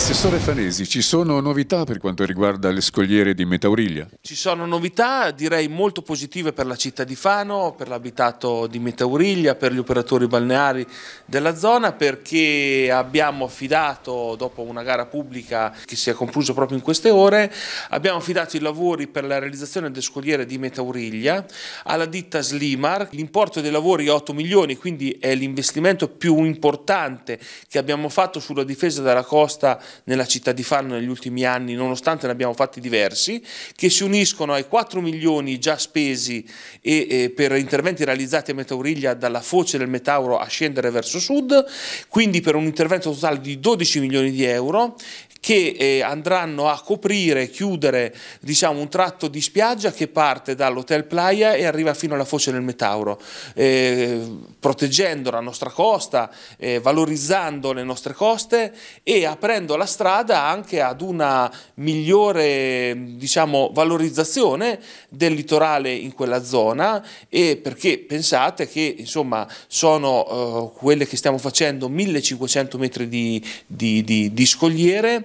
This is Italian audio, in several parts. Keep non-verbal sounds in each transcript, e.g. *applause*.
Assessore Fanesi, ci sono novità per quanto riguarda le scogliere di Metauriglia? Ci sono novità direi molto positive per la città di Fano, per l'abitato di Metauriglia, per gli operatori balneari della zona perché abbiamo affidato dopo una gara pubblica che si è conclusa proprio in queste ore, abbiamo affidato i lavori per la realizzazione delle scogliere di Metauriglia alla ditta Slimar, l'importo dei lavori è 8 milioni quindi è l'investimento più importante che abbiamo fatto sulla difesa della costa nella città di Fano negli ultimi anni, nonostante ne abbiamo fatti diversi, che si uniscono ai 4 milioni già spesi e, eh, per interventi realizzati a Metauriglia dalla foce del Metauro a scendere verso sud, quindi per un intervento totale di 12 milioni di euro che eh, andranno a coprire, chiudere diciamo, un tratto di spiaggia che parte dall'Hotel Playa e arriva fino alla foce del Metauro, eh, proteggendo la nostra costa, eh, valorizzando le nostre coste e aprendo la strada anche ad una migliore diciamo, valorizzazione del litorale in quella zona e perché pensate che insomma, sono eh, quelle che stiamo facendo 1500 metri di, di, di, di scogliere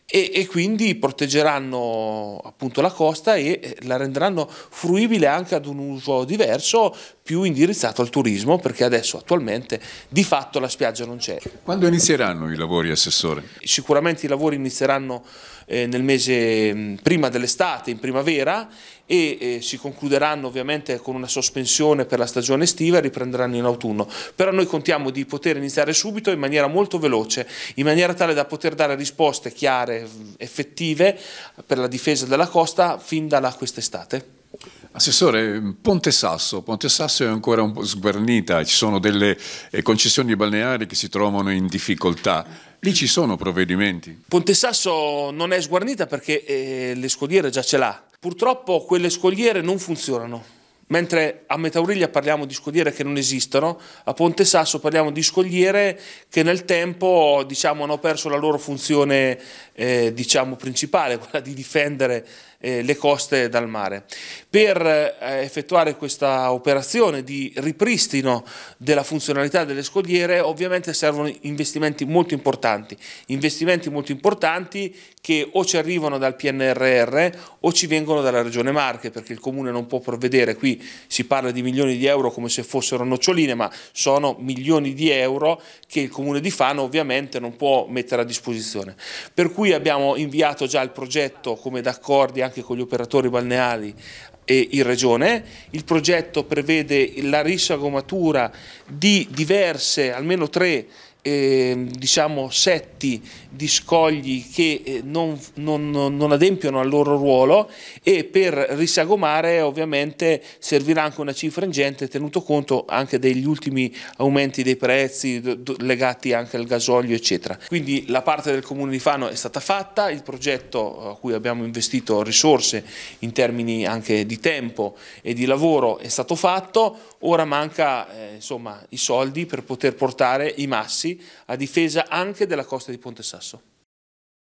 e, e quindi proteggeranno appunto la costa e eh, la renderanno fruibile anche ad un uso diverso più indirizzato al turismo perché adesso attualmente di fatto la spiaggia non c'è. Quando inizieranno i lavori Assessore? Sicuramente i lavori inizieranno eh, nel mese mm, prima dell'estate, in primavera e eh, si concluderanno ovviamente con una sospensione per la stagione estiva e riprenderanno in autunno. Però noi contiamo di poter iniziare subito in maniera molto veloce, in maniera tale da poter dare risposte chiare eh, effettive per la difesa della costa fin da quest'estate? Assessore, Ponte Sasso. Ponte Sasso è ancora un po' sguarnita, ci sono delle eh, concessioni balneari che si trovano in difficoltà. Lì ci sono provvedimenti. Ponte Sasso non è sguarnita perché eh, le scogliere già ce l'ha. Purtroppo quelle scogliere non funzionano mentre a Metauriglia parliamo di scogliere che non esistono, a Ponte Sasso parliamo di scogliere che nel tempo diciamo, hanno perso la loro funzione eh, diciamo, principale, *laughs* quella di difendere eh, le coste dal mare. Per eh, effettuare questa operazione di ripristino della funzionalità delle scogliere ovviamente servono investimenti molto importanti, investimenti molto importanti che o ci arrivano dal PNRR o ci vengono dalla regione Marche perché il comune non può provvedere, qui si parla di milioni di euro come se fossero noccioline ma sono milioni di euro che il comune di Fano ovviamente non può mettere a disposizione. Per cui abbiamo inviato già il progetto come d'accordi anche con gli operatori balneari e in regione. Il progetto prevede la risagomatura di diverse, almeno tre, eh, diciamo, setti di scogli che eh, non, non, non, adempiono al loro ruolo e per risagomare ovviamente servirà anche una cifra ingente tenuto conto anche degli ultimi aumenti dei prezzi legati anche al gasolio eccetera. Quindi la parte del comune di Fano è stata fatta, il progetto a cui abbiamo investito risorse in termini anche di tempo e di lavoro è stato fatto, ora manca eh, insomma, i soldi per poter portare i massi a difesa anche della costa di Ponte Sasso.